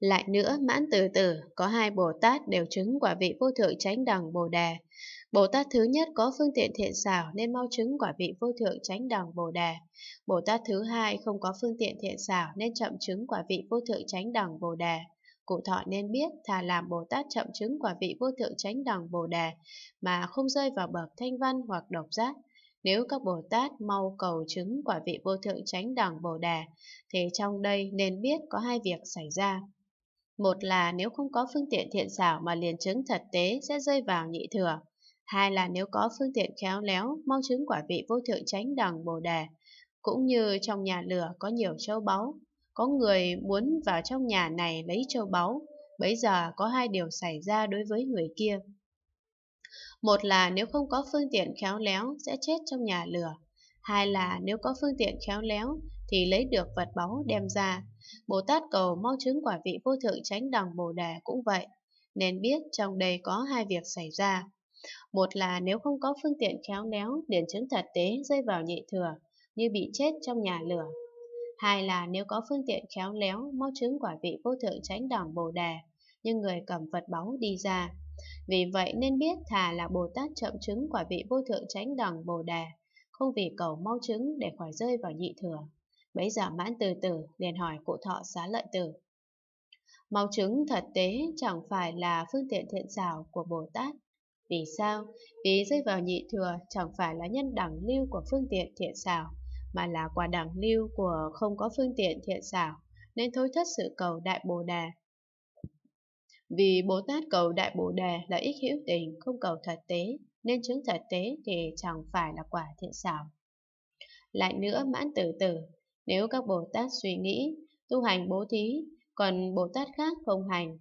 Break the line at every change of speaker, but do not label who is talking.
Lại nữa, mãn từ tử có hai Bồ Tát đều chứng quả vị vô thượng chánh đẳng Bồ Đề. Bồ Tát thứ nhất có phương tiện thiện xảo nên mau chứng quả vị vô thượng chánh đẳng Bồ Đề. Bồ Tát thứ hai không có phương tiện thiện xảo nên chậm chứng quả vị vô thượng chánh đẳng Bồ Đề. Cụ thọ nên biết thà làm Bồ Tát chậm chứng quả vị vô thượng chánh đẳng Bồ Đề mà không rơi vào bậc thanh văn hoặc độc giác. Nếu các Bồ Tát mau cầu chứng quả vị vô thượng chánh đẳng Bồ Đà, thì trong đây nên biết có hai việc xảy ra. Một là nếu không có phương tiện thiện xảo mà liền chứng thật tế sẽ rơi vào nhị thừa. Hai là nếu có phương tiện khéo léo, mau chứng quả vị vô thượng tránh đằng bồ đề. Cũng như trong nhà lửa có nhiều châu báu, có người muốn vào trong nhà này lấy châu báu, bấy giờ có hai điều xảy ra đối với người kia. Một là nếu không có phương tiện khéo léo sẽ chết trong nhà lửa. Hai là nếu có phương tiện khéo léo thì lấy được vật báu đem ra. Bồ Tát cầu mau chứng quả vị vô thượng chánh đẳng Bồ Đề cũng vậy, nên biết trong đây có hai việc xảy ra. Một là nếu không có phương tiện khéo léo, điển chứng thật tế rơi vào nhị thừa, như bị chết trong nhà lửa. Hai là nếu có phương tiện khéo léo, mau chứng quả vị vô thượng chánh đẳng Bồ Đề, nhưng người cầm vật báu đi ra. Vì vậy nên biết thà là Bồ Tát chậm chứng quả vị vô thượng chánh đẳng Bồ Đề, không vì cầu mau chứng để khỏi rơi vào nhị thừa. Bấy giờ mãn từ tử liền hỏi cụ thọ xá lợi tử. Máu trứng thật tế chẳng phải là phương tiện thiện xảo của Bồ Tát. Vì sao? Vì rơi vào nhị thừa chẳng phải là nhân đẳng lưu của phương tiện thiện xảo, mà là quả đẳng lưu của không có phương tiện thiện xảo, nên thôi thất sự cầu đại bồ đà. Vì Bồ Tát cầu đại bồ đề là ích hữu tình, không cầu thật tế, nên chứng thật tế thì chẳng phải là quả thiện xảo. Lại nữa mãn tử tử, nếu các Bồ Tát suy nghĩ, tu hành bố thí, còn Bồ Tát khác không hành,